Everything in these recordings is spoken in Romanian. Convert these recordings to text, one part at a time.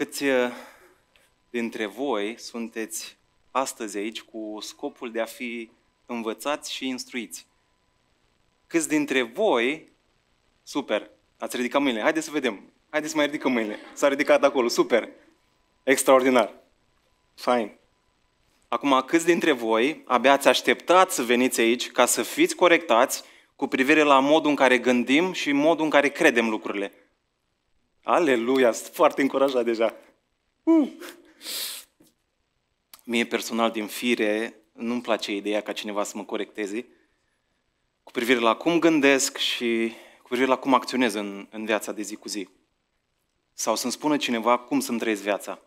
Câți uh, dintre voi sunteți astăzi aici cu scopul de a fi învățați și instruiți? Câți dintre voi, super, ați ridicat mâinile, haideți să vedem, haideți să mai ridicăm mâinile, s-a ridicat acolo, super, extraordinar, fain. Acum, câți dintre voi abia ați așteptat să veniți aici ca să fiți corectați cu privire la modul în care gândim și modul în care credem lucrurile? Aleluia, sunt foarte încurajat deja. Uh. Mie personal, din fire, nu-mi place ideea ca cineva să mă corecteze cu privire la cum gândesc și cu privire la cum acționez în, în viața de zi cu zi. Sau să-mi spună cineva cum să-mi trăiesc viața.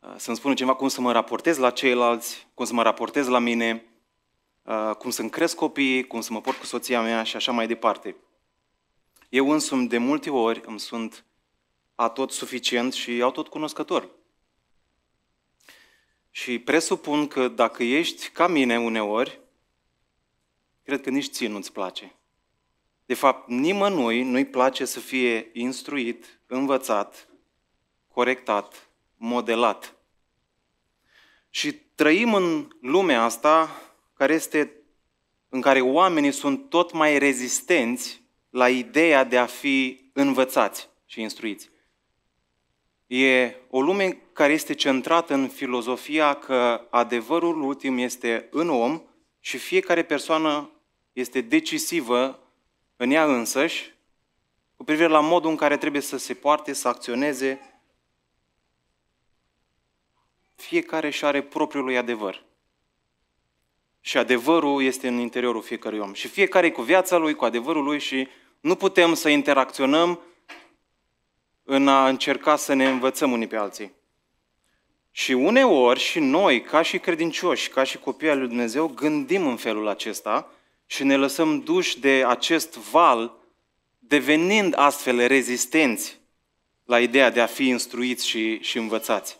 Uh, să-mi spună cineva cum să mă raportez la ceilalți, cum să mă raportez la mine, uh, cum să-mi cresc copiii, cum să mă port cu soția mea și așa mai departe. Eu însumi de multe ori îmi sunt atot suficient și tot cunoscător. Și presupun că dacă ești ca mine uneori, cred că nici ție nu-ți place. De fapt, nimănui nu-i place să fie instruit, învățat, corectat, modelat. Și trăim în lumea asta care este, în care oamenii sunt tot mai rezistenți la ideea de a fi învățați și instruiți. E o lume care este centrată în filozofia că adevărul ultim este în om și fiecare persoană este decisivă în ea însăși cu privire la modul în care trebuie să se poarte, să acționeze. Fiecare și are propriul lui adevăr. Și adevărul este în interiorul fiecărui om. Și fiecare cu viața lui, cu adevărul lui și nu putem să interacționăm în a încerca să ne învățăm unii pe alții. Și uneori și noi, ca și credincioși, ca și copii al lui Dumnezeu, gândim în felul acesta și ne lăsăm duși de acest val, devenind astfel rezistenți la ideea de a fi instruiți și, și învățați.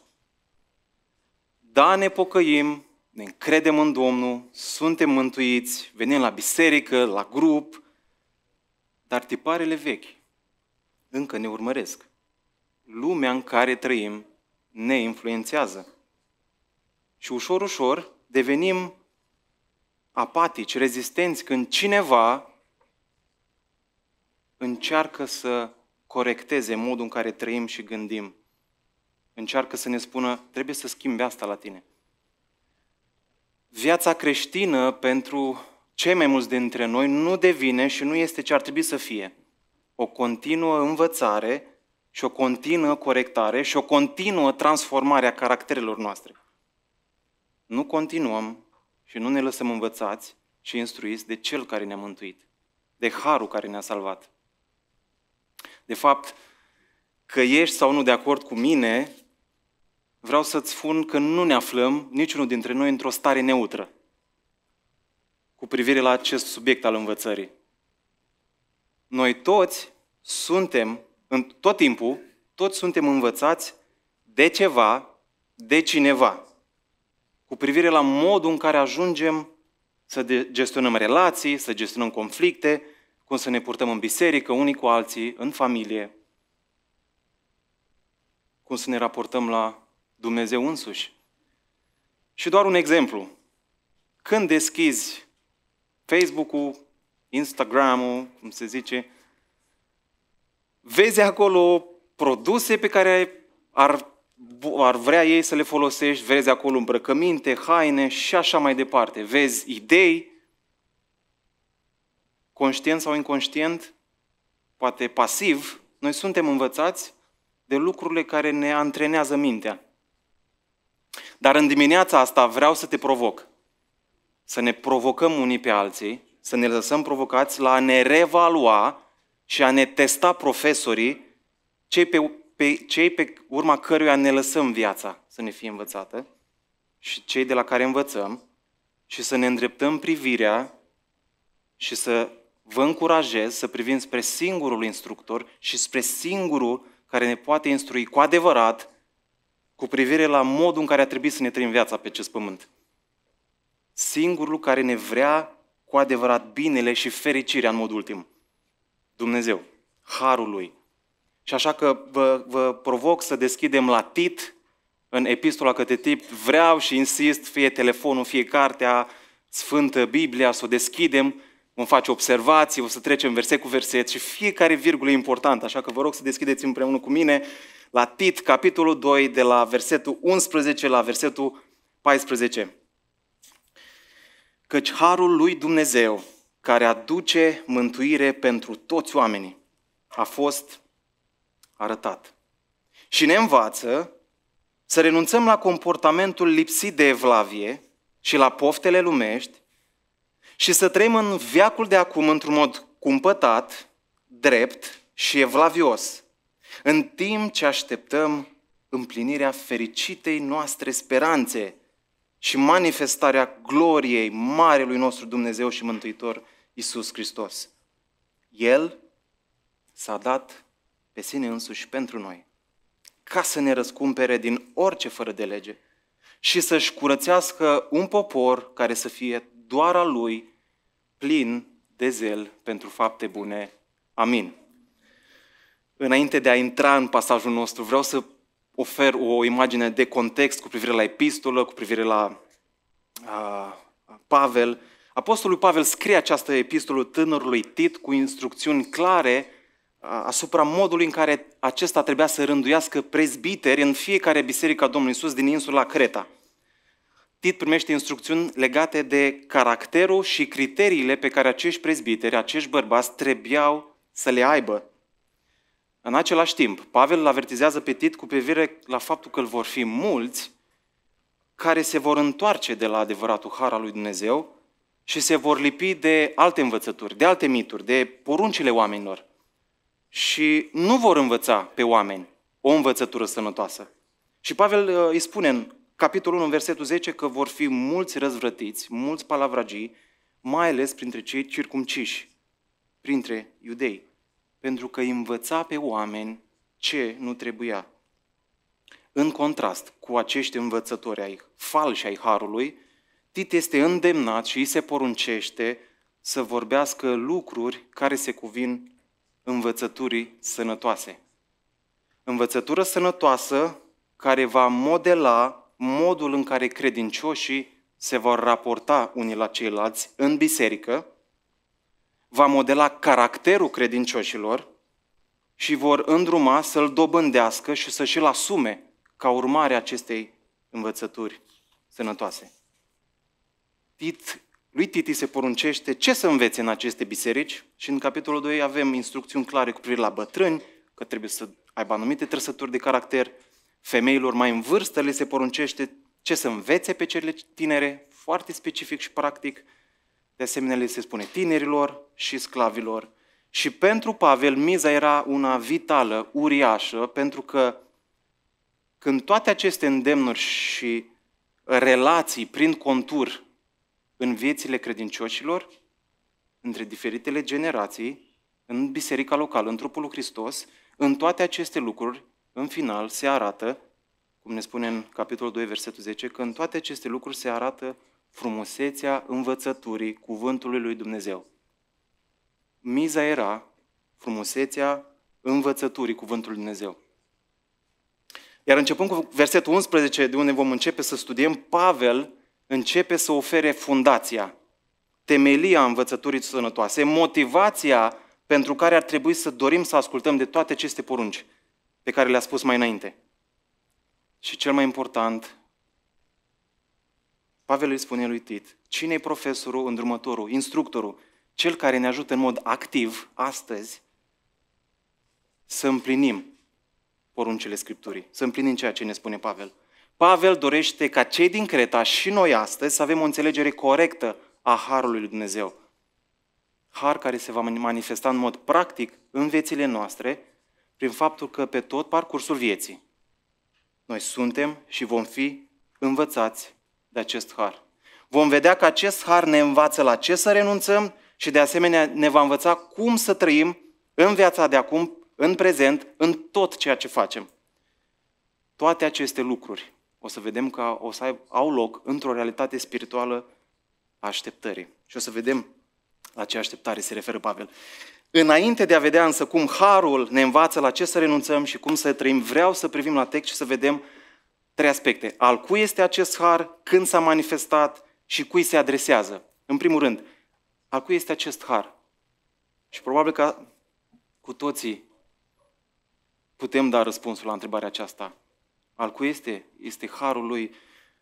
Da, ne pocăim, ne încredem în Domnul, suntem mântuiți, venim la biserică, la grup, dar tiparele vechi încă ne urmăresc. Lumea în care trăim ne influențează. Și ușor, ușor devenim apatici, rezistenți când cineva încearcă să corecteze modul în care trăim și gândim. Încearcă să ne spună, trebuie să schimbi asta la tine. Viața creștină pentru cei mai mulți dintre noi nu devine și nu este ce ar trebui să fie. O continuă învățare și o continuă corectare și o continuă transformare a caracterelor noastre. Nu continuăm și nu ne lăsăm învățați și instruiți de Cel care ne-a mântuit, de Harul care ne-a salvat. De fapt, că ești sau nu de acord cu mine, vreau să-ți spun că nu ne aflăm niciunul dintre noi într-o stare neutră cu privire la acest subiect al învățării. Noi toți suntem, în tot timpul, toți suntem învățați de ceva, de cineva, cu privire la modul în care ajungem să gestionăm relații, să gestionăm conflicte, cum să ne purtăm în biserică, unii cu alții, în familie, cum să ne raportăm la Dumnezeu însuși. Și doar un exemplu. Când deschizi Facebook-ul, Instagram-ul, cum se zice, vezi acolo produse pe care ar, ar vrea ei să le folosești, vezi acolo îmbrăcăminte, haine și așa mai departe. Vezi idei, conștient sau inconștient, poate pasiv, noi suntem învățați de lucrurile care ne antrenează mintea. Dar în dimineața asta vreau să te provoc să ne provocăm unii pe alții, să ne lăsăm provocați la a ne revalua și a ne testa profesorii, cei pe, pe, cei pe urma căruia ne lăsăm viața să ne fie învățată și cei de la care învățăm și să ne îndreptăm privirea și să vă încurajez să privim spre singurul instructor și spre singurul care ne poate instrui cu adevărat cu privire la modul în care a trebuit să ne trăim viața pe acest pământ singurul care ne vrea cu adevărat binele și fericirea în mod ultim. Dumnezeu, harul lui. Și așa că vă, vă provoc să deschidem la Tit, în epistola către tip, vreau și insist, fie telefonul, fie cartea, Sfântă Biblia, să o deschidem, vom face observații, o să trecem verset cu verset și fiecare virgulă e importantă, așa că vă rog să deschideți împreună cu mine la Tit, capitolul 2, de la versetul 11 la versetul 14 căci harul lui Dumnezeu, care aduce mântuire pentru toți oamenii, a fost arătat. Și ne învață să renunțăm la comportamentul lipsit de evlavie și la poftele lumești și să trăim în viacul de acum într-un mod cumpătat, drept și evlavios, în timp ce așteptăm împlinirea fericitei noastre speranțe – și manifestarea gloriei Marelui nostru Dumnezeu și Mântuitor Isus Hristos. El s-a dat pe sine însuși pentru noi, ca să ne răscumpere din orice fără de lege și să-și curățească un popor care să fie doar al lui, plin de zel pentru fapte bune. Amin. Înainte de a intra în pasajul nostru, vreau să ofer o imagine de context cu privire la epistolă, cu privire la uh, Pavel. Apostolul Pavel scrie această epistolă tânărului Tit cu instrucțiuni clare uh, asupra modului în care acesta trebuia să rânduiască prezbiteri în fiecare biserică a Domnului Isus din insula Creta. Tit primește instrucțiuni legate de caracterul și criteriile pe care acești prezbiteri, acești bărbați, trebuiau să le aibă în același timp, Pavel îl avertizează pe Tit cu privire la faptul că îl vor fi mulți care se vor întoarce de la adevăratul har al lui Dumnezeu și se vor lipi de alte învățături, de alte mituri, de poruncile oamenilor. Și nu vor învăța pe oameni o învățătură sănătoasă. Și Pavel uh, îi spune în capitolul 1, versetul 10, că vor fi mulți răzvrătiți, mulți palavragii, mai ales printre cei circumciși, printre iudei pentru că învăța pe oameni ce nu trebuia. În contrast cu acești învățători ai falși ai Harului, Tit este îndemnat și îi se poruncește să vorbească lucruri care se cuvin învățăturii sănătoase. Învățătură sănătoasă care va modela modul în care credincioșii se vor raporta unii la ceilalți în biserică, va modela caracterul credincioșilor și vor îndruma să-l dobândească și să și-l asume ca urmare a acestei învățături sănătoase. Tit, lui Titi se poruncește ce să învețe în aceste biserici și în capitolul 2 avem instrucțiuni clare cu privire la bătrâni, că trebuie să aibă anumite trăsături de caracter, femeilor mai în vârstă le se poruncește ce să învețe pe cele tinere, foarte specific și practic, de asemenea, li se spune tinerilor și sclavilor. Și pentru Pavel, miza era una vitală, uriașă, pentru că când toate aceste îndemnuri și relații prin contur în viețile credincioșilor, între diferitele generații, în biserica locală, în trupul lui Hristos, în toate aceste lucruri, în final, se arată, cum ne spune în capitolul 2, versetul 10, că în toate aceste lucruri se arată frumusețea învățăturii cuvântului lui Dumnezeu. Miza era frumusețea învățăturii cuvântului lui Dumnezeu. Iar începând cu versetul 11, de unde vom începe să studiem, Pavel începe să ofere fundația, temelia învățăturii sănătoase, motivația pentru care ar trebui să dorim să ascultăm de toate aceste porunci pe care le-a spus mai înainte. Și cel mai important, Pavel îi spune lui Tit, cine e profesorul, îndrumătorul, instructorul, cel care ne ajută în mod activ astăzi să împlinim poruncile Scripturii, să împlinim ceea ce ne spune Pavel. Pavel dorește ca cei din Creta și noi astăzi să avem o înțelegere corectă a Harului lui Dumnezeu. Har care se va manifesta în mod practic în viețile noastre prin faptul că pe tot parcursul vieții noi suntem și vom fi învățați de acest har. Vom vedea că acest har ne învață la ce să renunțăm și de asemenea ne va învăța cum să trăim în viața de acum, în prezent, în tot ceea ce facem. Toate aceste lucruri o să vedem că o să au loc într-o realitate spirituală a așteptării. Și o să vedem la ce așteptare se referă Pavel. Înainte de a vedea însă cum harul ne învață la ce să renunțăm și cum să trăim, vreau să privim la text și să vedem Trei aspecte. Al cui este acest har, când s-a manifestat și cui se adresează. În primul rând, al cui este acest har? Și probabil că cu toții putem da răspunsul la întrebarea aceasta. Al cui este? Este harul lui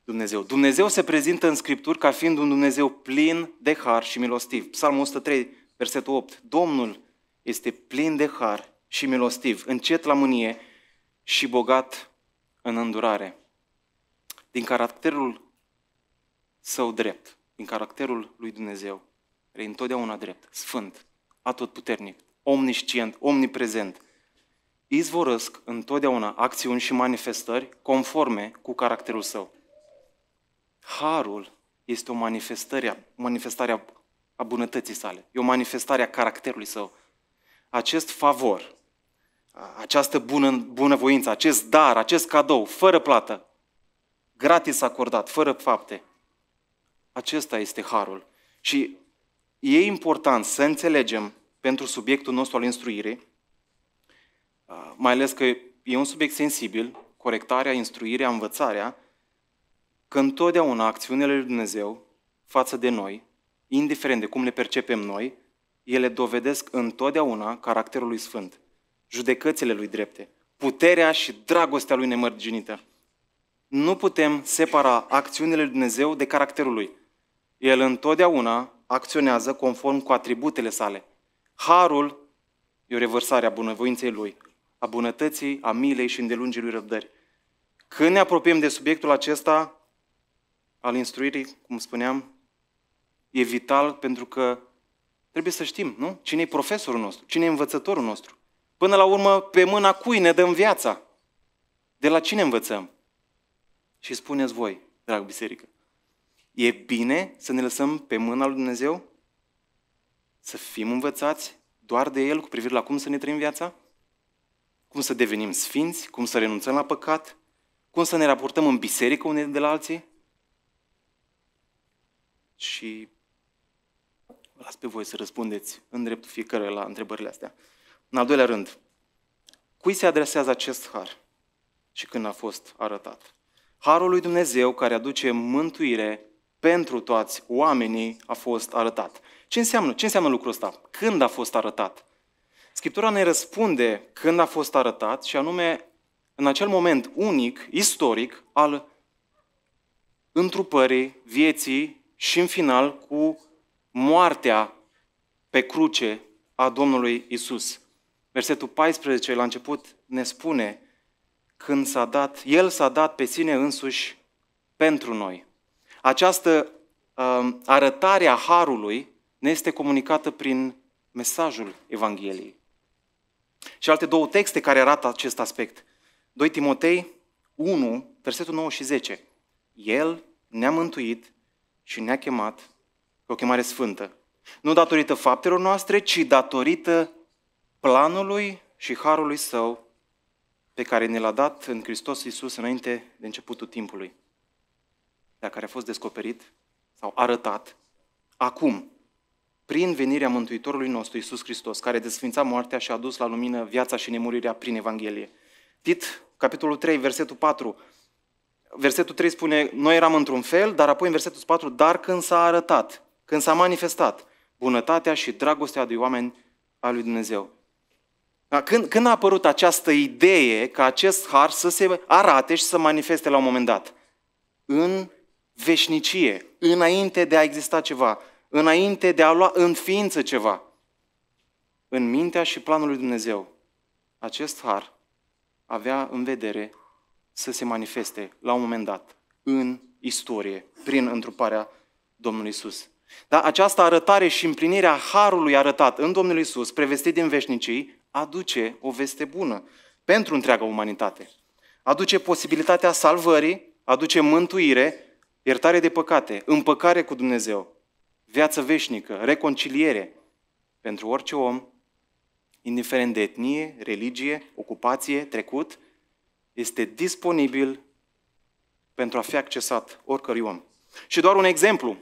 Dumnezeu. Dumnezeu se prezintă în Scripturi ca fiind un Dumnezeu plin de har și milostiv. Psalmul 103, versetul 8. Domnul este plin de har și milostiv, încet la mânie și bogat în îndurare din caracterul său drept, din caracterul lui Dumnezeu. E întotdeauna drept, sfânt, atotputernic, omniscient, omniprezent. Izvorăsc întotdeauna acțiuni și manifestări conforme cu caracterul său. Harul este o manifestare, manifestare a bunătății sale, e o manifestare a caracterului său. Acest favor, această bună, bunăvoință, acest dar, acest cadou, fără plată, gratis acordat, fără fapte. Acesta este harul. Și e important să înțelegem pentru subiectul nostru al instruirii, mai ales că e un subiect sensibil, corectarea, instruirea, învățarea, că întotdeauna acțiunile lui Dumnezeu față de noi, indiferent de cum le percepem noi, ele dovedesc întotdeauna caracterul lui Sfânt, judecățile lui drepte, puterea și dragostea lui nemărginită nu putem separa acțiunile lui Dumnezeu de caracterul lui. El întotdeauna acționează conform cu atributele sale. Harul e o revărsare a bunăvoinței lui, a bunătății, a milei și îndelungii lui răbdări. Când ne apropiem de subiectul acesta al instruirii, cum spuneam, e vital pentru că trebuie să știm, nu? Cine e profesorul nostru? Cine e învățătorul nostru? Până la urmă, pe mâna cui ne dăm viața? De la cine învățăm? Și spuneți voi, drag biserică, e bine să ne lăsăm pe mâna lui Dumnezeu? Să fim învățați doar de El cu privire la cum să ne trăim viața? Cum să devenim sfinți? Cum să renunțăm la păcat? Cum să ne raportăm în biserică unii de la alții? Și las pe voi să răspundeți în dreptul fiecare la întrebările astea. În al doilea rând, cui se adresează acest har și când a fost arătat? Harul lui Dumnezeu care aduce mântuire pentru toți oamenii a fost arătat. Ce înseamnă? Ce înseamnă lucrul ăsta? Când a fost arătat? Scriptura ne răspunde când a fost arătat și anume în acel moment unic, istoric, al întrupării vieții și în final cu moartea pe cruce a Domnului Isus. Versetul 14 la început ne spune când s-a dat, El s-a dat pe sine însuși pentru noi. Această uh, arătare a harului ne este comunicată prin mesajul Evangheliei. Și alte două texte care arată acest aspect. 2 Timotei 1, versetul 9 și 10. El ne-a mântuit și ne-a chemat pe o chemare sfântă. Nu datorită faptelor noastre, ci datorită planului și harului său pe care ne l-a dat în Hristos Iisus înainte de începutul timpului, la care a fost descoperit sau arătat acum, prin venirea Mântuitorului nostru Iisus Hristos, care desfința moartea și a dus la lumină viața și nemurirea prin Evanghelie. Tit, capitolul 3, versetul 4, versetul 3 spune, noi eram într-un fel, dar apoi în versetul 4, dar când s-a arătat, când s-a manifestat bunătatea și dragostea de oameni a lui Dumnezeu. Da, când, când a apărut această idee ca acest har să se arate și să manifeste la un moment dat? În veșnicie, înainte de a exista ceva, înainte de a lua în ființă ceva. În mintea și planul lui Dumnezeu, acest har avea în vedere să se manifeste la un moment dat în istorie, prin întruparea Domnului Isus. Dar această arătare și împlinirea harului arătat în Domnul Isus, prevestit din veșnicii, aduce o veste bună pentru întreaga umanitate. Aduce posibilitatea salvării, aduce mântuire, iertare de păcate, împăcare cu Dumnezeu, viață veșnică, reconciliere pentru orice om, indiferent de etnie, religie, ocupație, trecut, este disponibil pentru a fi accesat oricărui om. Și doar un exemplu,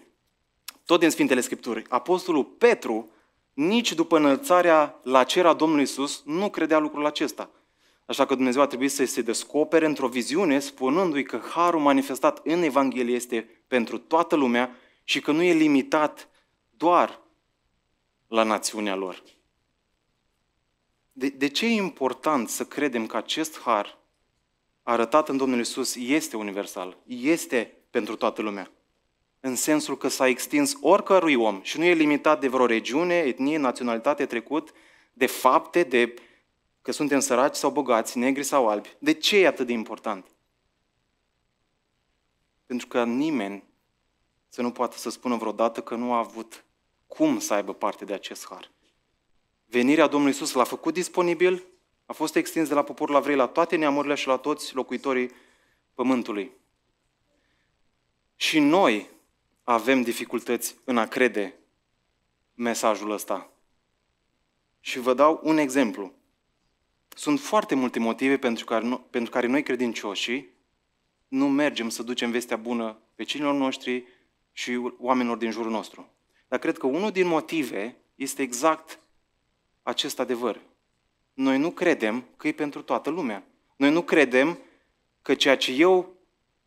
tot din Sfintele Scripturi, Apostolul Petru nici după înălțarea la cer a Domnului Isus, nu credea lucrul acesta. Așa că Dumnezeu a trebuit să se descopere într-o viziune, spunându-i că harul manifestat în Evanghelie este pentru toată lumea și că nu e limitat doar la națiunea lor. De, de ce e important să credem că acest har arătat în Domnul Isus este universal, este pentru toată lumea? în sensul că s-a extins oricărui om și nu e limitat de vreo regiune, etnie, naționalitate, trecut, de fapte, de că suntem săraci sau bogați, negri sau albi. De ce e atât de important? Pentru că nimeni să nu poată să spună vreodată că nu a avut cum să aibă parte de acest har. Venirea Domnului Isus l-a făcut disponibil, a fost extins de la poporul avrei la toate neamurile și la toți locuitorii pământului. Și noi, avem dificultăți în a crede mesajul ăsta. Și vă dau un exemplu. Sunt foarte multe motive pentru care, pentru care noi credincioșii nu mergem să ducem vestea bună vecinilor noștri și oamenilor din jurul nostru. Dar cred că unul din motive este exact acest adevăr. Noi nu credem că e pentru toată lumea. Noi nu credem că ceea ce eu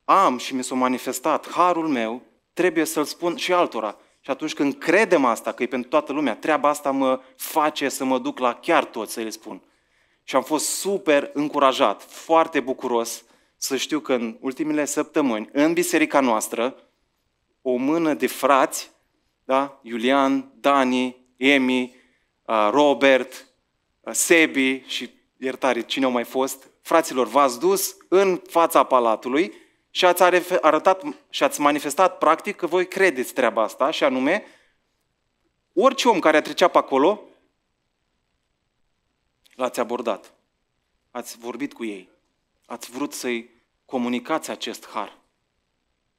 am și mi s-a manifestat, harul meu, trebuie să-l spun și altora. Și atunci când credem asta, că e pentru toată lumea, treaba asta mă face să mă duc la chiar toți să i spun. Și am fost super încurajat, foarte bucuros să știu că în ultimele săptămâni, în biserica noastră, o mână de frați, da? Iulian, Dani, Emi, Robert, Sebi și iertare, cine au mai fost, fraților, v-ați dus în fața palatului și ați arătat și ați manifestat practic că voi credeți treaba asta și anume orice om care a trecea pe acolo l-ați abordat. Ați vorbit cu ei. Ați vrut să-i comunicați acest har.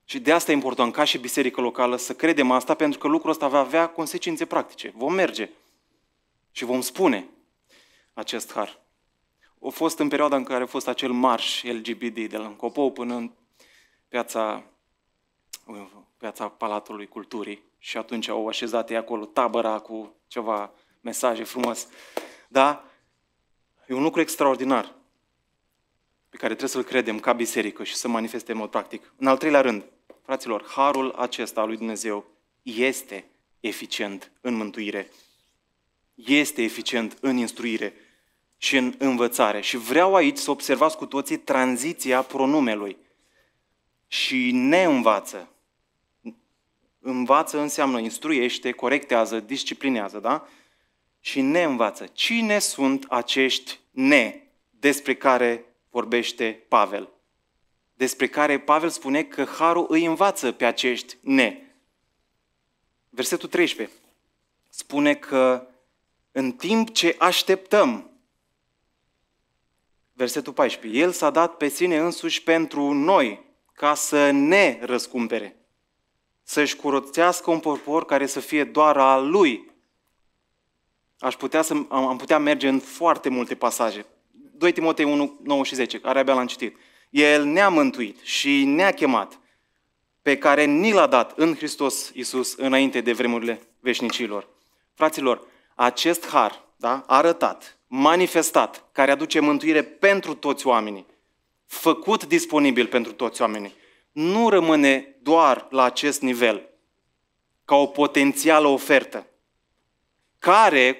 Și de asta e important ca și biserică locală să credem asta pentru că lucrul ăsta va avea consecințe practice. Vom merge și vom spune acest har. A fost în perioada în care a fost acel marș LGBT de la Încopou până în piața, uh, piața Palatului Culturii și atunci au așezat ei acolo tabăra cu ceva mesaje frumos. Da? E un lucru extraordinar pe care trebuie să-l credem ca biserică și să manifeste în mod practic. În al treilea rând, fraților, harul acesta al lui Dumnezeu este eficient în mântuire, este eficient în instruire și în învățare. Și vreau aici să observați cu toții tranziția pronumelui și ne învață. Învață înseamnă instruiește, corectează, disciplinează, da? Și ne învață. Cine sunt acești ne despre care vorbește Pavel? Despre care Pavel spune că Harul îi învață pe acești ne. Versetul 13 spune că în timp ce așteptăm, versetul 14, El s-a dat pe sine însuși pentru noi, ca să ne răscumpere, să-și curățească un popor care să fie doar al lui. Aș putea să, am putea merge în foarte multe pasaje. 2 Timotei 1, 9 și 10, care abia l-am citit. El ne-a mântuit și ne-a chemat, pe care ni l-a dat în Hristos Iisus înainte de vremurile veșnicilor. Fraților, acest har da, arătat, manifestat, care aduce mântuire pentru toți oamenii, făcut disponibil pentru toți oamenii. Nu rămâne doar la acest nivel, ca o potențială ofertă, care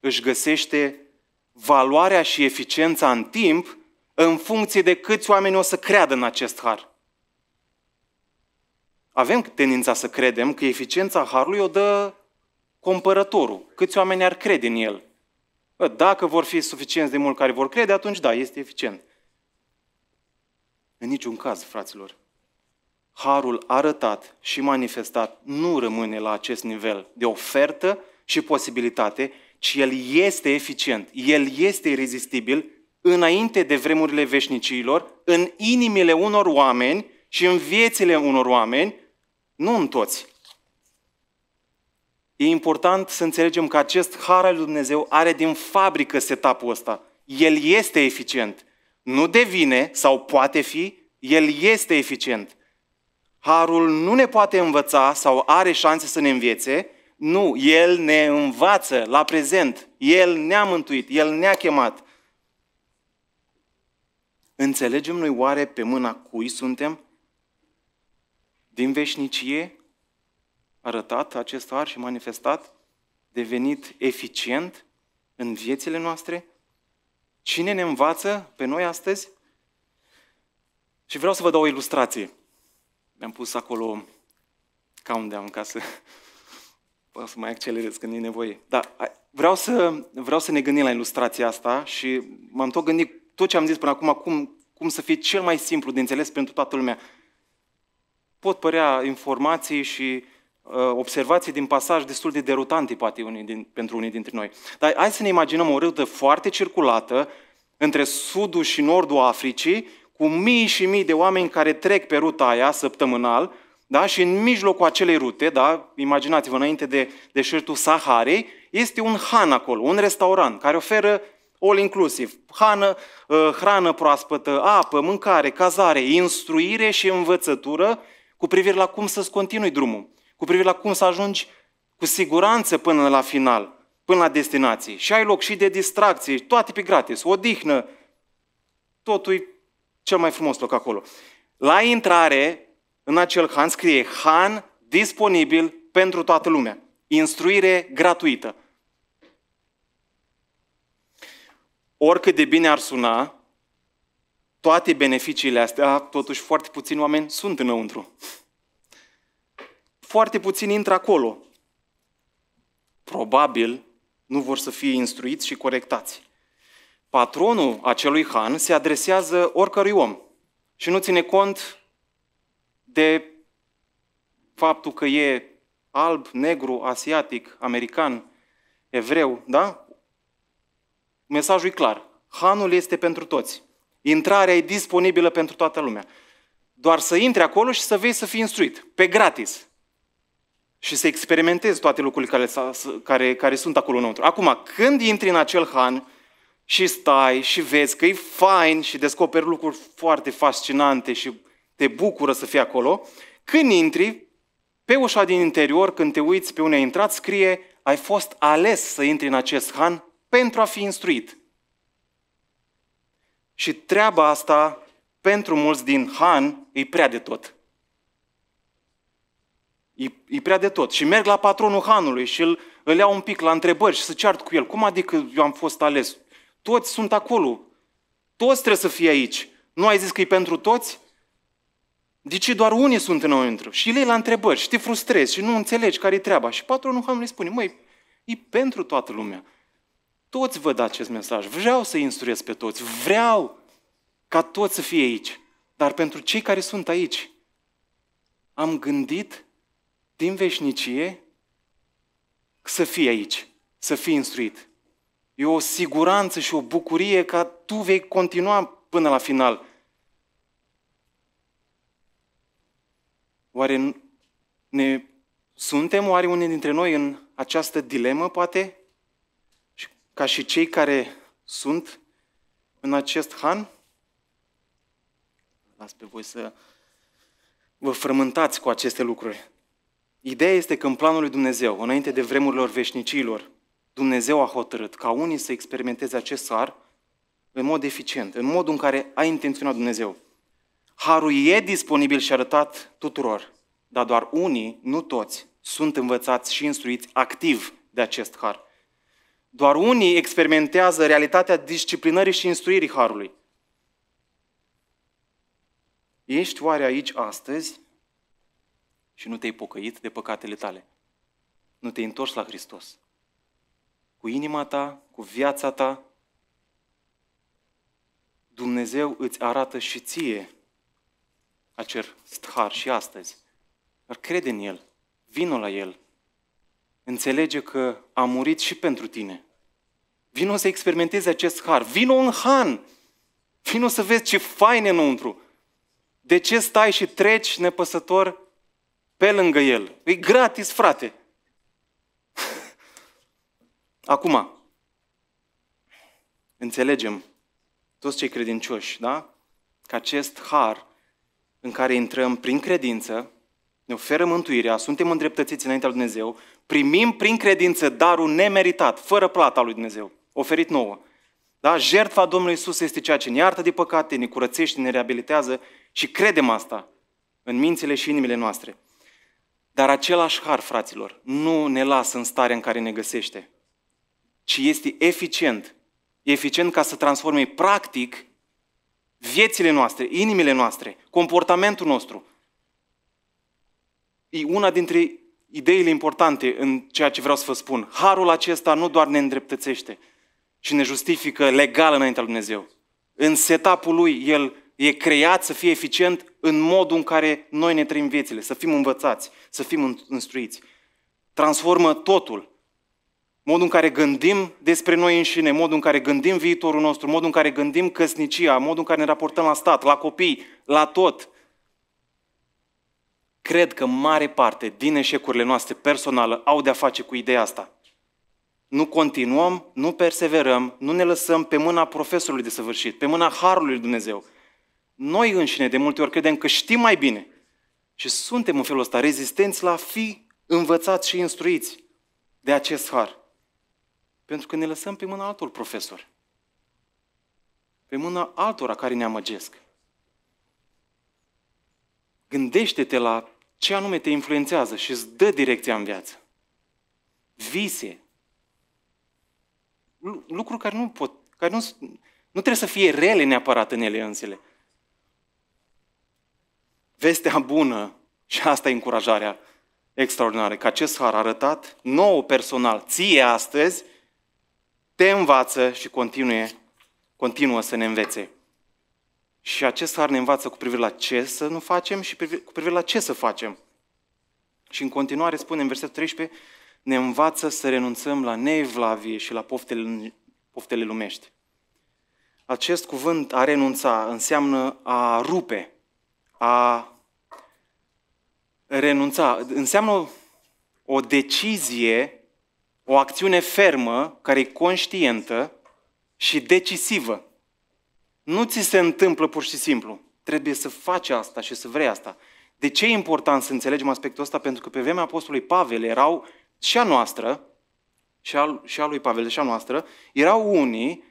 își găsește valoarea și eficiența în timp în funcție de câți oameni o să creadă în acest har. Avem tendința să credem că eficiența harului o dă cumpărătorul, câți oameni ar crede în el. Dacă vor fi suficienți de mult care vor crede, atunci da, este eficient. În niciun caz, fraților. Harul arătat și manifestat nu rămâne la acest nivel de ofertă și posibilitate, ci el este eficient, el este irezistibil înainte de vremurile veșnicilor, în inimile unor oameni și în viețile unor oameni, nu în toți. E important să înțelegem că acest har al lui Dumnezeu are din fabrică setup-ul ăsta. El este eficient nu devine sau poate fi, el este eficient. Harul nu ne poate învăța sau are șanse să ne înviețe, nu, El ne învață la prezent. El ne-a mântuit, El ne-a chemat. Înțelegem noi oare pe mâna cui suntem? Din veșnicie arătat acest har și manifestat, devenit eficient în viețile noastre? Cine ne învață pe noi astăzi? Și vreau să vă dau o ilustrație. Mi-am pus acolo ca am ca să Vreau să mai accelerez când e nevoie. Dar vreau să, vreau să ne gândim la ilustrația asta și m-am tot gândit tot ce am zis până acum, cum, cum să fie cel mai simplu de înțeles pentru toată lumea. Pot părea informații și Uh, observații din pasaj destul de derutante, poate, unii din, pentru unii dintre noi. Dar hai să ne imaginăm o râdă foarte circulată între sudul și nordul Africii, cu mii și mii de oameni care trec pe ruta aia săptămânal, da? și în mijlocul acelei rute, da? imaginați-vă înainte de deșertul Saharei, este un han acolo, un restaurant care oferă all inclusiv, hană, uh, hrană proaspătă, apă, mâncare, cazare, instruire și învățătură cu privire la cum să-ți continui drumul cu privire la cum să ajungi cu siguranță până la final, până la destinație. Și ai loc și de distracții, toate pe gratis, odihnă, totul e cel mai frumos loc acolo. La intrare, în acel han scrie han disponibil pentru toată lumea. Instruire gratuită. Oricât de bine ar suna, toate beneficiile astea, totuși foarte puțini oameni sunt înăuntru foarte puțini intră acolo. Probabil nu vor să fie instruiți și corectați. Patronul acelui han se adresează oricărui om și nu ține cont de faptul că e alb, negru, asiatic, american, evreu, da? Mesajul e clar. Hanul este pentru toți. Intrarea e disponibilă pentru toată lumea. Doar să intri acolo și să vei să fii instruit, pe gratis și să experimentezi toate lucrurile care, care, care sunt acolo înăuntru. Acum, când intri în acel han și stai și vezi că e fain și descoperi lucruri foarte fascinante și te bucură să fii acolo, când intri, pe ușa din interior, când te uiți pe unde ai intrat, scrie ai fost ales să intri în acest han pentru a fi instruit. Și treaba asta, pentru mulți din han, e prea de tot. E, e prea de tot. Și merg la patronul Hanului și îl, îl iau un pic la întrebări și să ceart cu el. Cum adică eu am fost ales? Toți sunt acolo. Toți trebuie să fie aici. Nu ai zis că e pentru toți? De deci ce doar unii sunt înăuntru? Și le la întrebări și te frustrezi și nu înțelegi care-i treaba. Și patronul Hanului spune, măi, e pentru toată lumea. Toți văd acest mesaj. Vreau să instruiesc pe toți. Vreau ca toți să fie aici. Dar pentru cei care sunt aici, am gândit din veșnicie să fii aici, să fii instruit. E o siguranță și o bucurie că tu vei continua până la final. Oare ne suntem, oare unii dintre noi, în această dilemă, poate? Ca și cei care sunt în acest han? Las pe voi să vă frământați cu aceste lucruri. Ideea este că în planul lui Dumnezeu, înainte de vremurilor veșnicilor, Dumnezeu a hotărât ca unii să experimenteze acest har în mod eficient, în modul în care a intenționat Dumnezeu. Harul e disponibil și arătat tuturor, dar doar unii, nu toți, sunt învățați și instruiți activ de acest har. Doar unii experimentează realitatea disciplinării și instruirii harului. Ești oare aici astăzi și nu te-ai pocăit de păcatele tale. Nu te-ai întors la Hristos. Cu inima ta, cu viața ta, Dumnezeu îți arată și ție acel har și astăzi. Dar crede în El, vino la El. Înțelege că a murit și pentru tine. Vino să experimentezi acest har. Vino în han. Vino să vezi ce fain înăuntru. De ce stai și treci nepăsător pe lângă el. E gratis, frate. Acum, înțelegem toți cei credincioși, da? Că acest har în care intrăm prin credință, ne oferă mântuirea, suntem îndreptățiți înaintea lui Dumnezeu, primim prin credință darul nemeritat, fără plata lui Dumnezeu, oferit nouă. Da? Jertfa Domnului Isus este ceea ce ne iartă de păcate, ne curățește, ne reabilitează și credem asta în mințile și inimile noastre. Dar același har, fraților, nu ne lasă în starea în care ne găsește, ci este eficient. Eficient ca să transforme practic viețile noastre, inimile noastre, comportamentul nostru. E una dintre ideile importante în ceea ce vreau să vă spun. Harul acesta nu doar ne îndreptățește și ne justifică legal înaintea lui Dumnezeu. În setup-ul lui, el e creat să fie eficient în modul în care noi ne trăim viețile, să fim învățați, să fim instruiți. Transformă totul. Modul în care gândim despre noi înșine, modul în care gândim viitorul nostru, modul în care gândim căsnicia, modul în care ne raportăm la stat, la copii, la tot. Cred că mare parte din eșecurile noastre personale au de-a face cu ideea asta. Nu continuăm, nu perseverăm, nu ne lăsăm pe mâna profesorului de săvârșit, pe mâna Harului Dumnezeu – noi înșine de multe ori credem că știm mai bine și suntem în felul ăsta rezistenți la a fi învățați și instruiți de acest har. Pentru că ne lăsăm pe mâna altor profesori, pe mâna altora care ne amăgesc. Gândește-te la ce anume te influențează și îți dă direcția în viață. Vise. Lucruri care nu pot, care nu, nu trebuie să fie rele neapărat în ele însele, Vestea bună și asta e încurajarea extraordinară, că acest har arătat nou personal, ție astăzi, te învață și continue, continuă să ne învețe. Și acest har ne învață cu privire la ce să nu facem și cu privire la ce să facem. Și în continuare spune în versetul 13, ne învață să renunțăm la neevlavie și la poftele, poftele lumești. Acest cuvânt a renunța înseamnă a rupe, a renunța. Înseamnă o decizie, o acțiune fermă, care e conștientă și decisivă. Nu ți se întâmplă pur și simplu. Trebuie să faci asta și să vrei asta. De ce e important să înțelegem aspectul ăsta? Pentru că pe vremea Apostolului Pavel erau și a noastră, și a, lui Pavel, și deci a noastră, erau unii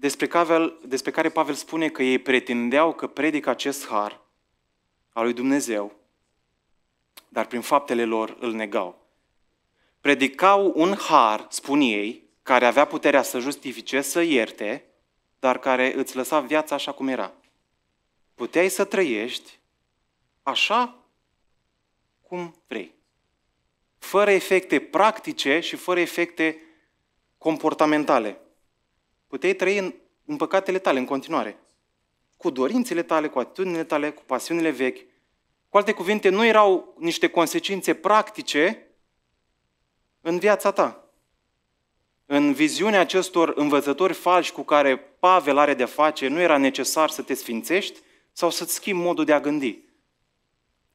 despre care, despre care Pavel spune că ei pretindeau că predică acest har al lui Dumnezeu, dar prin faptele lor îl negau. Predicau un har, spun ei, care avea puterea să justifice, să ierte, dar care îți lăsa viața așa cum era. Puteai să trăiești așa cum vrei. Fără efecte practice și fără efecte comportamentale. Puteai trăi în, în păcatele tale în continuare. Cu dorințele tale, cu atitudinile tale, cu pasiunile vechi. Cu alte cuvinte, nu erau niște consecințe practice în viața ta. În viziunea acestor învățători falși cu care Pavel are de-a face, nu era necesar să te sfințești sau să-ți schimbi modul de a gândi.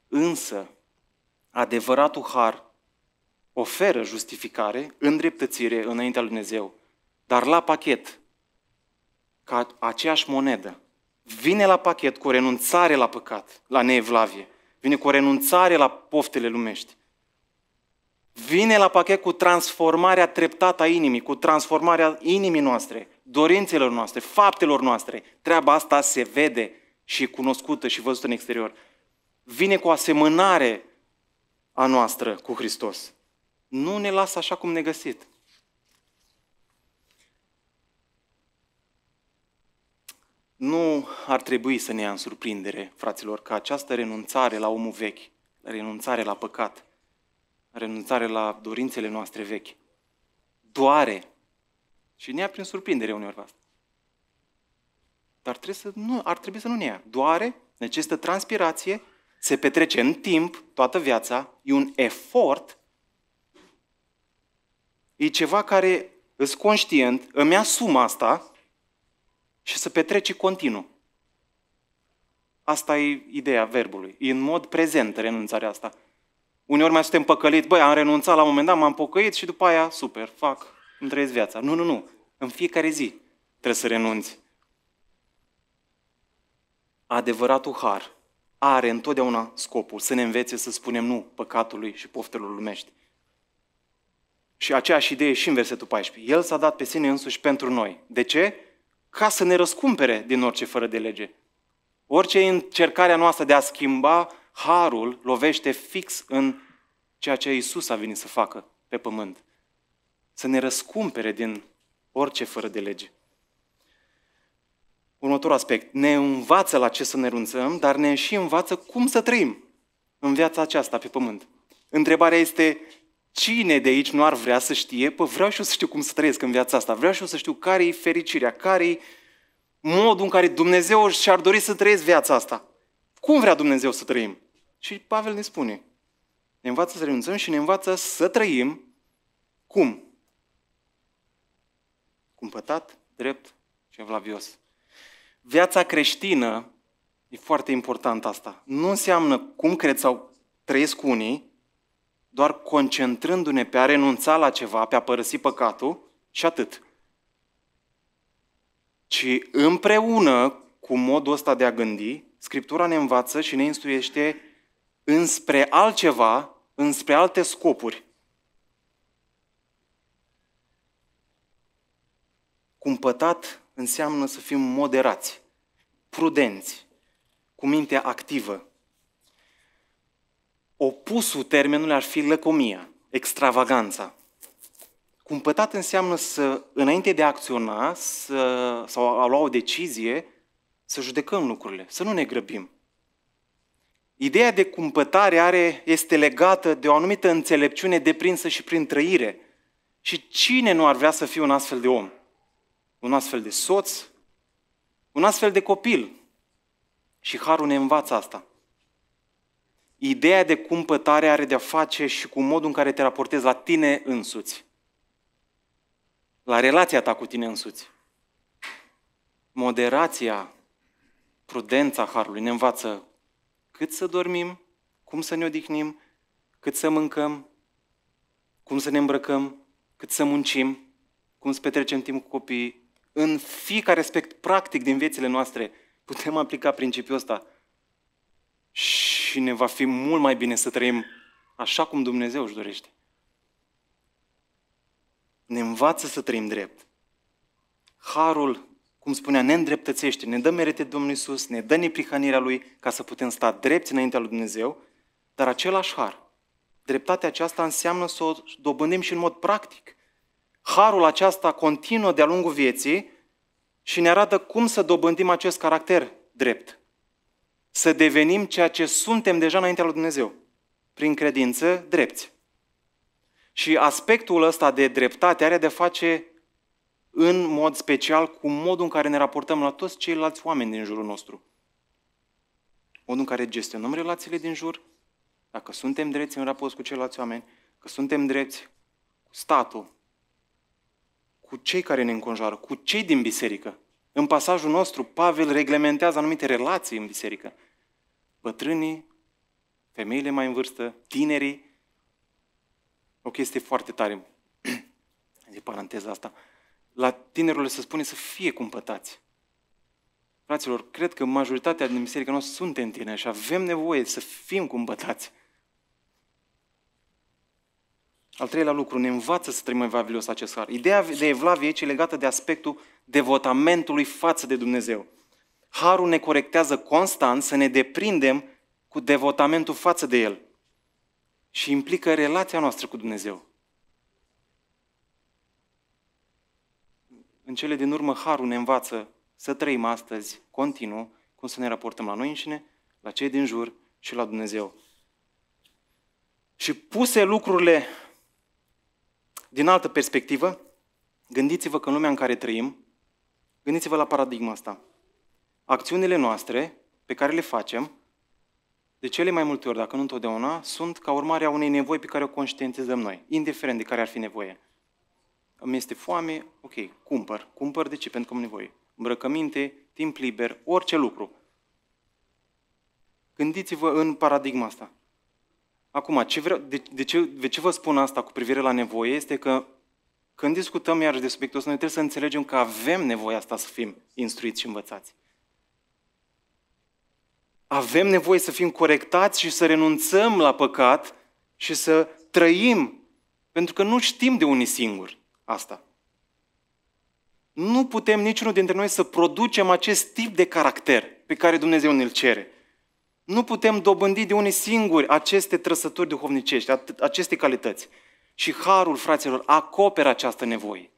Însă, adevăratul har oferă justificare, îndreptățire înaintea lui Dumnezeu, dar la pachet, ca aceeași monedă, vine la pachet cu o renunțare la păcat, la neevlavie, vine cu o renunțare la poftele lumești, vine la pachet cu transformarea treptată a inimii, cu transformarea inimii noastre, dorințelor noastre, faptelor noastre. Treaba asta se vede și e cunoscută și văzută în exterior. Vine cu o asemănare a noastră cu Hristos. Nu ne lasă așa cum ne găsit. Nu ar trebui să ne ia în surprindere, fraților, că această renunțare la omul vechi, renunțare la păcat, renunțare la dorințele noastre vechi, doare și ne ia prin surprindere uneori asta. Dar trebuie să nu, ar trebui să nu ne ia. Doare, necesită transpirație, se petrece în timp, toată viața, e un efort, e ceva care îți conștient, îmi asum asta, și să petreci continuu. Asta e ideea verbului. E în mod prezent renunțarea asta. Uneori mai suntem păcăliți, băi, am renunțat la un moment dat, m-am pocăit și după aia, super, fac, îmi trăiesc viața. Nu, nu, nu. În fiecare zi trebuie să renunți. Adevăratul har are întotdeauna scopul să ne învețe să spunem nu păcatului și poftelor lumești. Și aceeași idee și în versetul 14. El s-a dat pe sine însuși pentru noi. De ce? ca să ne răscumpere din orice fără de lege. Orice încercarea noastră de a schimba harul lovește fix în ceea ce Isus a venit să facă pe pământ. Să ne răscumpere din orice fără de lege. Următorul aspect. Ne învață la ce să ne runțăm, dar ne și învață cum să trăim în viața aceasta pe pământ. Întrebarea este Cine de aici nu ar vrea să știe, Păi vreau și eu să știu cum să trăiesc în viața asta, vreau și eu să știu care e fericirea, care e modul în care Dumnezeu și-ar dori să trăiesc viața asta. Cum vrea Dumnezeu să trăim? Și Pavel ne spune, ne învață să renunțăm și ne învață să trăim cum? Cum pătat, drept și evlavios. Viața creștină e foarte importantă asta. Nu înseamnă cum cred sau trăiesc unii, doar concentrându-ne pe a renunța la ceva, pe a părăsi păcatul și atât. Ci împreună cu modul ăsta de a gândi, Scriptura ne învață și ne instruiește înspre altceva, înspre alte scopuri. Cumpătat înseamnă să fim moderați, prudenți, cu mintea activă, Opusul termenului ar fi lăcomia, extravaganța. Cumpătat înseamnă să, înainte de a acționa să, sau a lua o decizie, să judecăm lucrurile, să nu ne grăbim. Ideea de cumpătare are, este legată de o anumită înțelepciune deprinsă și prin trăire. Și cine nu ar vrea să fie un astfel de om? Un astfel de soț? Un astfel de copil? Și Harul ne învață asta. Ideea de cumpătare are de-a face și cu modul în care te raportezi la tine însuți. La relația ta cu tine însuți. Moderația, prudența Harului ne învață cât să dormim, cum să ne odihnim, cât să mâncăm, cum să ne îmbrăcăm, cât să muncim, cum să petrecem timp cu copiii. În fiecare aspect practic din viețile noastre putem aplica principiul ăsta – și ne va fi mult mai bine să trăim așa cum Dumnezeu își dorește. Ne învață să trăim drept. Harul, cum spunea, ne îndreptățește, ne dă merite Domnul Iisus, ne dă neprihanirea Lui ca să putem sta drept înaintea Lui Dumnezeu, dar același har, dreptatea aceasta înseamnă să o dobândim și în mod practic. Harul aceasta continuă de-a lungul vieții și ne arată cum să dobândim acest caracter drept, să devenim ceea ce suntem deja înaintea lui Dumnezeu, prin credință drepți. Și aspectul ăsta de dreptate are de face în mod special cu modul în care ne raportăm la toți ceilalți oameni din jurul nostru. Modul în care gestionăm relațiile din jur, dacă suntem drepți în raport cu ceilalți oameni, că suntem drepți cu statul, cu cei care ne înconjoară, cu cei din biserică. În pasajul nostru, Pavel reglementează anumite relații în biserică bătrânii, femeile mai în vârstă, tinerii. O chestie foarte tare, de paranteza asta, la tinerul se spune să fie cumpătați. Fraților, cred că majoritatea din biserică noastră suntem tineri și avem nevoie să fim cumpătați. Al treilea lucru, ne învață să trăim evlavios acest har. Ideea de evlavie aici e legată de aspectul devotamentului față de Dumnezeu. Harul ne corectează constant să ne deprindem cu devotamentul față de El și implică relația noastră cu Dumnezeu. În cele din urmă, Harul ne învață să trăim astăzi, continuu, cum să ne raportăm la noi înșine, la cei din jur și la Dumnezeu. Și puse lucrurile din altă perspectivă, gândiți-vă că în lumea în care trăim, gândiți-vă la paradigma asta acțiunile noastre pe care le facem, de cele mai multe ori, dacă nu întotdeauna, sunt ca urmare a unei nevoi pe care o conștientizăm noi, indiferent de care ar fi nevoie. Îmi este foame, ok, cumpăr. Cumpăr de ce? Pentru că am nevoie. Îmbrăcăminte, timp liber, orice lucru. Gândiți-vă în paradigma asta. Acum, ce vreau, de, de, ce, de ce vă spun asta cu privire la nevoie este că când discutăm iarăși de subiectul ăsta, noi trebuie să înțelegem că avem nevoia asta să fim instruiți și învățați. Avem nevoie să fim corectați și să renunțăm la păcat și să trăim, pentru că nu știm de unii singuri asta. Nu putem niciunul dintre noi să producem acest tip de caracter pe care Dumnezeu ne-l cere. Nu putem dobândi de unii singuri aceste trăsături duhovnicești, aceste calități. Și harul, fraților, acoperă această nevoie.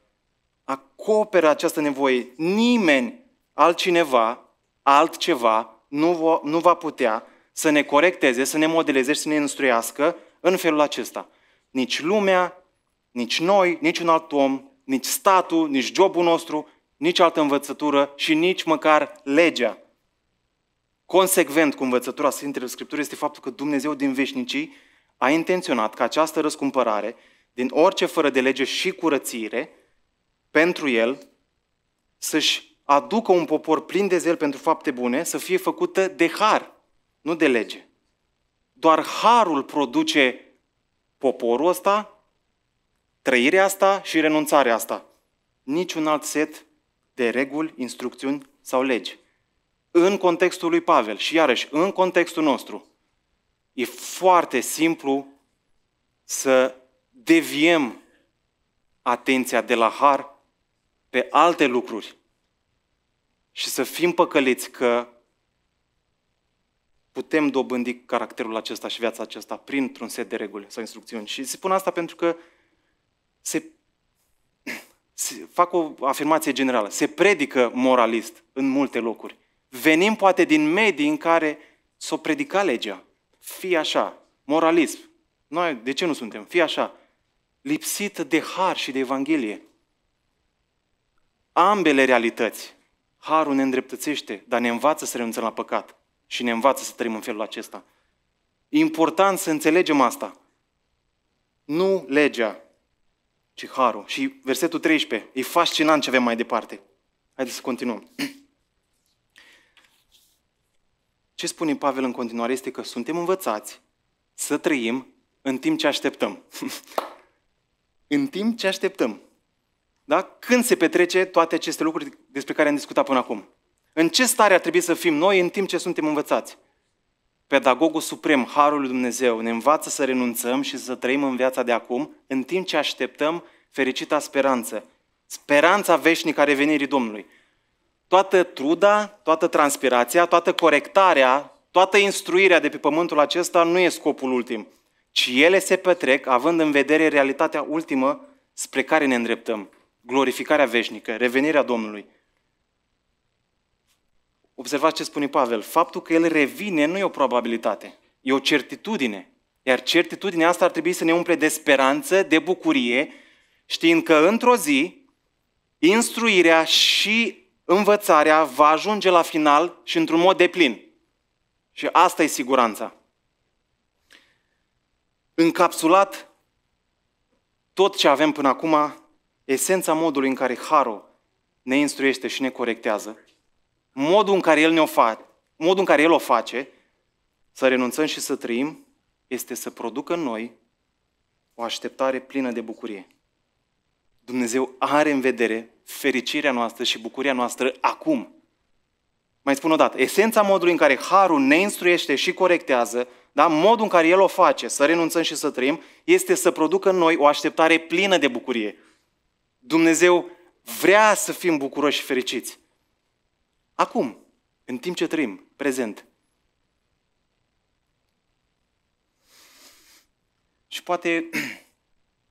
Acoperă această nevoie. Nimeni, altcineva, altceva, nu, vo, nu va putea să ne corecteze, să ne modeleze și să ne instruiască în felul acesta. Nici lumea, nici noi, nici un alt om, nici statul, nici jobul nostru, nici altă învățătură și nici măcar legea. Consecvent cu învățătura Sfintele Scripturii este faptul că Dumnezeu din veșnicii a intenționat ca această răscumpărare din orice fără de lege și curățire pentru el să-și aducă un popor plin de zel pentru fapte bune să fie făcută de har, nu de lege. Doar harul produce poporul ăsta, trăirea asta și renunțarea asta. Niciun alt set de reguli, instrucțiuni sau legi. În contextul lui Pavel și iarăși în contextul nostru, e foarte simplu să deviem atenția de la har pe alte lucruri și să fim păcăliți că putem dobândi caracterul acesta și viața acesta printr-un set de reguli sau instrucțiuni. Și spun asta pentru că se, se fac o afirmație generală. Se predică moralist în multe locuri. Venim poate din medii în care s-o predica legea. Fii așa, moralism. Noi de ce nu suntem? Fii așa. Lipsit de har și de Evanghelie. Ambele realități Harul ne îndreptățește, dar ne învață să renunțăm la păcat și ne învață să trăim în felul acesta. E important să înțelegem asta. Nu legea, ci harul. Și versetul 13, e fascinant ce avem mai departe. Haideți să continuăm. Ce spune Pavel în continuare este că suntem învățați să trăim în timp ce așteptăm. în timp ce așteptăm. Da? Când se petrece toate aceste lucruri despre care am discutat până acum? În ce stare ar trebui să fim noi în timp ce suntem învățați? Pedagogul suprem, Harul lui Dumnezeu, ne învață să renunțăm și să trăim în viața de acum, în timp ce așteptăm fericita speranță, speranța veșnică a revenirii Domnului. Toată truda, toată transpirația, toată corectarea, toată instruirea de pe pământul acesta nu e scopul ultim, ci ele se petrec având în vedere realitatea ultimă spre care ne îndreptăm glorificarea veșnică, revenirea Domnului. Observați ce spune Pavel. Faptul că el revine nu e o probabilitate, e o certitudine. Iar certitudinea asta ar trebui să ne umple de speranță, de bucurie, știind că într-o zi instruirea și învățarea va ajunge la final și într-un mod deplin. Și asta e siguranța. Încapsulat tot ce avem până acum esența modului în care Harul ne instruiește și ne corectează, modul în care El, ne-o fa- modul în care El o face, să renunțăm și să trăim, este să producă în noi o așteptare plină de bucurie. Dumnezeu are în vedere fericirea noastră și bucuria noastră acum. Mai spun o dată, esența modului în care Harul ne instruiește și corectează, da? modul în care El o face, să renunțăm și să trăim, este să producă în noi o așteptare plină de bucurie. Dumnezeu vrea să fim bucuroși și fericiți. Acum, în timp ce trăim, prezent. Și poate,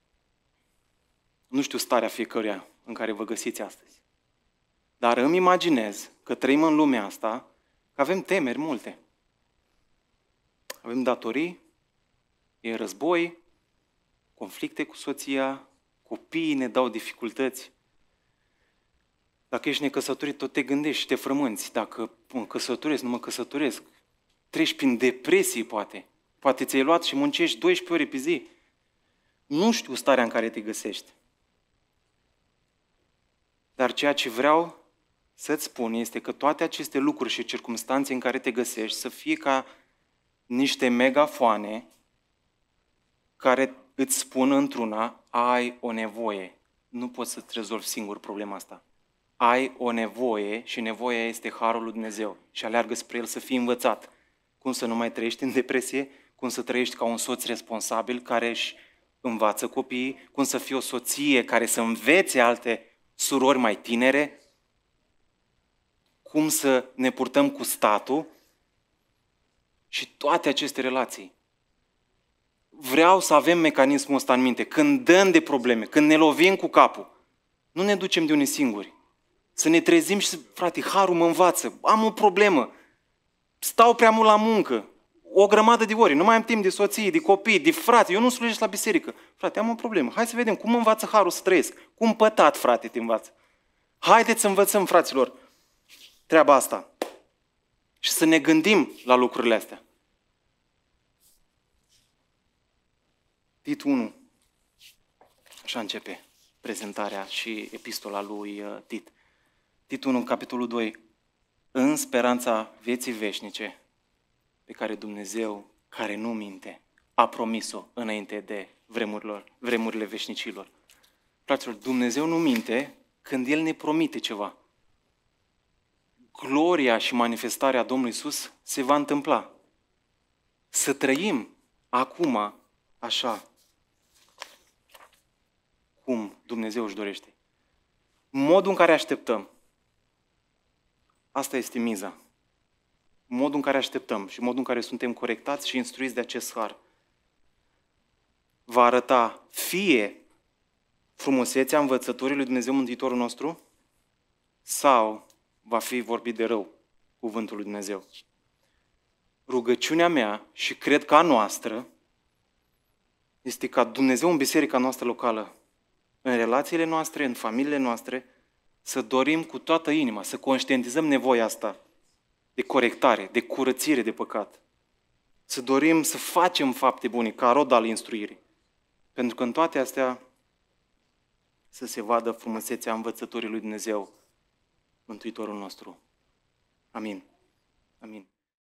nu știu starea fiecăruia în care vă găsiți astăzi, dar îmi imaginez că trăim în lumea asta, că avem temeri multe. Avem datorii, e război, conflicte cu soția, copiii ne dau dificultăți. Dacă ești necăsătorit, tot te gândești și te frămânți. Dacă mă căsătoresc, nu mă căsătoresc. Treci prin depresii, poate. Poate ți-ai luat și muncești 12 ore pe zi. Nu știu starea în care te găsești. Dar ceea ce vreau să-ți spun este că toate aceste lucruri și circunstanțe în care te găsești să fie ca niște megafoane care îți spun într-una, ai o nevoie. Nu poți să-ți rezolvi singur problema asta. Ai o nevoie și nevoia este Harul lui Dumnezeu și aleargă spre El să fii învățat. Cum să nu mai trăiești în depresie, cum să trăiești ca un soț responsabil care își învață copiii, cum să fii o soție care să învețe alte surori mai tinere, cum să ne purtăm cu statul și toate aceste relații vreau să avem mecanismul ăsta în minte. Când dăm de probleme, când ne lovim cu capul, nu ne ducem de unii singuri. Să ne trezim și să, frate, harul mă învață, am o problemă, stau prea mult la muncă, o grămadă de ori, nu mai am timp de soții, de copii, de frate, eu nu slujesc la biserică. Frate, am o problemă, hai să vedem cum învață harul să trăiesc, cum pătat, frate, te învață. Haideți să învățăm, fraților, treaba asta și să ne gândim la lucrurile astea. Tit 1. Așa începe prezentarea și epistola lui uh, Tit. Tit 1, capitolul 2. În speranța vieții veșnice pe care Dumnezeu, care nu minte, a promis-o înainte de vremurilor, vremurile veșnicilor. Fraților, Dumnezeu nu minte când El ne promite ceva. Gloria și manifestarea Domnului Iisus se va întâmpla. Să trăim acum așa cum Dumnezeu își dorește. Modul în care așteptăm. Asta este miza. Modul în care așteptăm și modul în care suntem corectați și instruiți de acest har va arăta fie frumusețea învățăturii lui Dumnezeu Mântuitorul nostru sau va fi vorbit de rău cuvântul lui Dumnezeu. Rugăciunea mea și cred că a noastră este ca Dumnezeu în biserica noastră locală în relațiile noastre, în familiile noastre, să dorim cu toată inima, să conștientizăm nevoia asta de corectare, de curățire de păcat. Să dorim să facem fapte bune ca rod al instruirii. Pentru că în toate astea să se vadă frumusețea învățătorii lui Dumnezeu, Mântuitorul nostru. Amin. Amin.